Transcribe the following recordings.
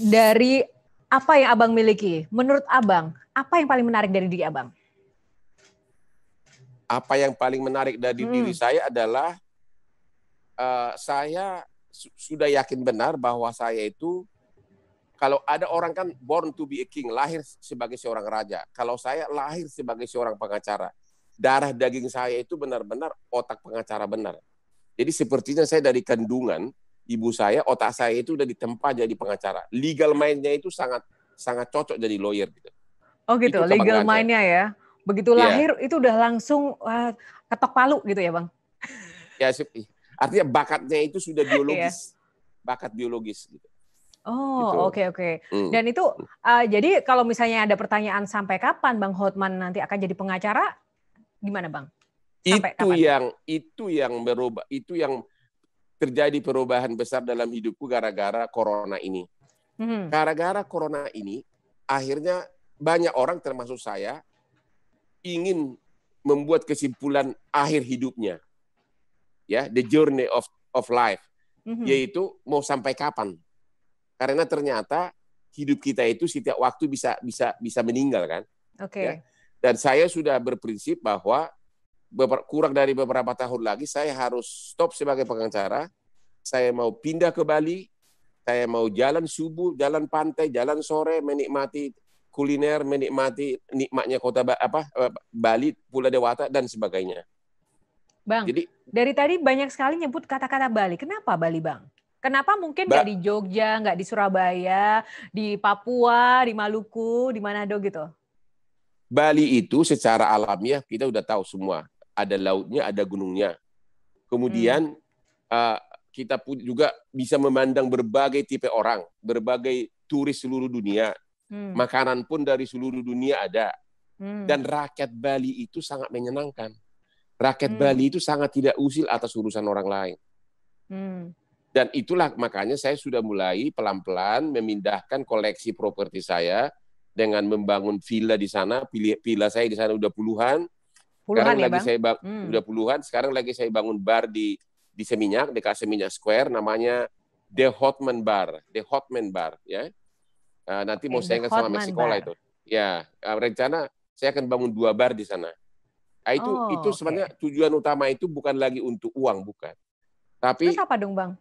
dari apa yang abang miliki, menurut abang, apa yang paling menarik dari diri abang? Apa yang paling menarik dari hmm. diri saya adalah uh, saya su sudah yakin benar bahwa saya itu kalau ada orang kan born to be a king, lahir sebagai seorang raja. Kalau saya lahir sebagai seorang pengacara, darah daging saya itu benar-benar otak pengacara benar. Jadi sepertinya saya dari kandungan ibu saya, otak saya itu udah ditempa jadi pengacara. Legal mindnya itu sangat sangat cocok jadi lawyer gitu. Oh gitu, itu legal mindnya ya. Begitu iya. lahir itu udah langsung wah, ketok palu gitu ya bang? Ya, artinya bakatnya itu sudah iya. biologis, yeah. bakat biologis gitu. Oh, oke gitu. oke. Okay, okay. Mm. Dan itu uh, jadi kalau misalnya ada pertanyaan sampai kapan Bang Hotman nanti akan jadi pengacara, gimana Bang? Sampai itu kapan? yang itu yang berubah, itu yang terjadi perubahan besar dalam hidupku gara-gara corona ini. Hmm. Gara-gara corona ini, akhirnya banyak orang termasuk saya ingin membuat kesimpulan akhir hidupnya. Ya, the journey of of life. hmm Yaitu mau sampai kapan? Karena ternyata hidup kita itu setiap waktu bisa bisa bisa meninggal kan. Oke. Okay. Ya? Dan saya sudah berprinsip bahwa kurang dari beberapa tahun lagi saya harus stop sebagai pengacara saya mau pindah ke Bali, saya mau jalan subuh, jalan pantai, jalan sore, menikmati kuliner, menikmati nikmatnya kota apa eh, Bali, Pulau Dewata dan sebagainya. Bang, jadi dari tadi banyak sekali nyebut kata-kata Bali. Kenapa Bali, Bang? Kenapa mungkin nggak di Jogja, nggak di Surabaya, di Papua, di Maluku, di Manado gitu? Bali itu secara alamiah kita udah tahu semua. Ada lautnya, ada gunungnya. Kemudian hmm. uh, kita pun juga bisa memandang berbagai tipe orang, berbagai turis seluruh dunia. Hmm. Makanan pun dari seluruh dunia ada. Hmm. Dan rakyat Bali itu sangat menyenangkan. Rakyat hmm. Bali itu sangat tidak usil atas urusan orang lain. Hmm. Dan itulah makanya saya sudah mulai pelan-pelan memindahkan koleksi properti saya dengan membangun villa di sana. Villa saya di sana udah puluhan. Puluhan sekarang ya, lagi bang? saya hmm. udah puluhan. Sekarang lagi saya bangun bar di di Seminyak, di dekat Seminyak Square, namanya The Hotman Bar, The Hotman Bar, ya. Uh, nanti mau saya ingat sama sekolah itu. Ya, uh, rencana saya akan bangun dua bar di sana. Nah, itu oh, itu sebenarnya tujuan utama itu bukan lagi untuk uang, bukan. Tapi Terus apa dong, Bang?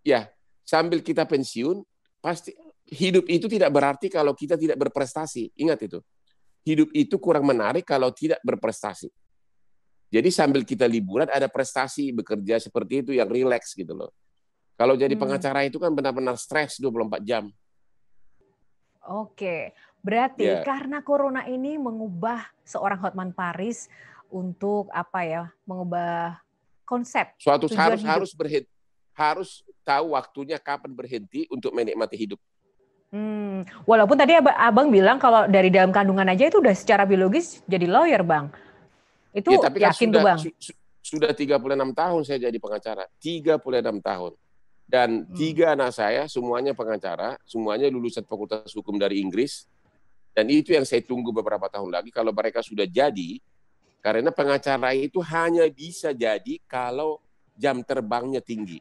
Ya, sambil kita pensiun, pasti hidup itu tidak berarti kalau kita tidak berprestasi. Ingat itu. Hidup itu kurang menarik kalau tidak berprestasi. Jadi sambil kita liburan ada prestasi bekerja seperti itu yang rileks gitu loh. Kalau jadi hmm. pengacara itu kan benar-benar stres 24 jam. Oke, berarti ya. karena corona ini mengubah seorang Hotman Paris untuk apa ya? Mengubah konsep. Suatu harus hidup. harus berhenti, harus tahu waktunya kapan berhenti untuk menikmati hidup. Hmm, walaupun tadi abang bilang kalau dari dalam kandungan aja itu udah secara biologis jadi lawyer, bang. Itu ya, tapi kan yakin sudah, Bang. Su, su, sudah 36 tahun saya jadi pengacara. 36 tahun. Dan hmm. tiga anak saya semuanya pengacara, semuanya lulusan Fakultas Hukum dari Inggris. Dan itu yang saya tunggu beberapa tahun lagi kalau mereka sudah jadi. Karena pengacara itu hanya bisa jadi kalau jam terbangnya tinggi.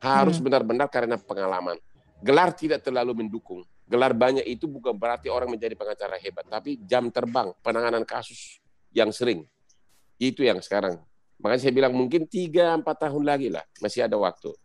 Harus hmm. benar-benar hmm. karena pengalaman. Gelar tidak terlalu mendukung. Gelar banyak itu bukan berarti orang menjadi pengacara hebat, tapi jam terbang penanganan kasus yang sering. Itu yang sekarang. Makanya saya bilang mungkin 3-4 tahun lagi lah. Masih ada waktu.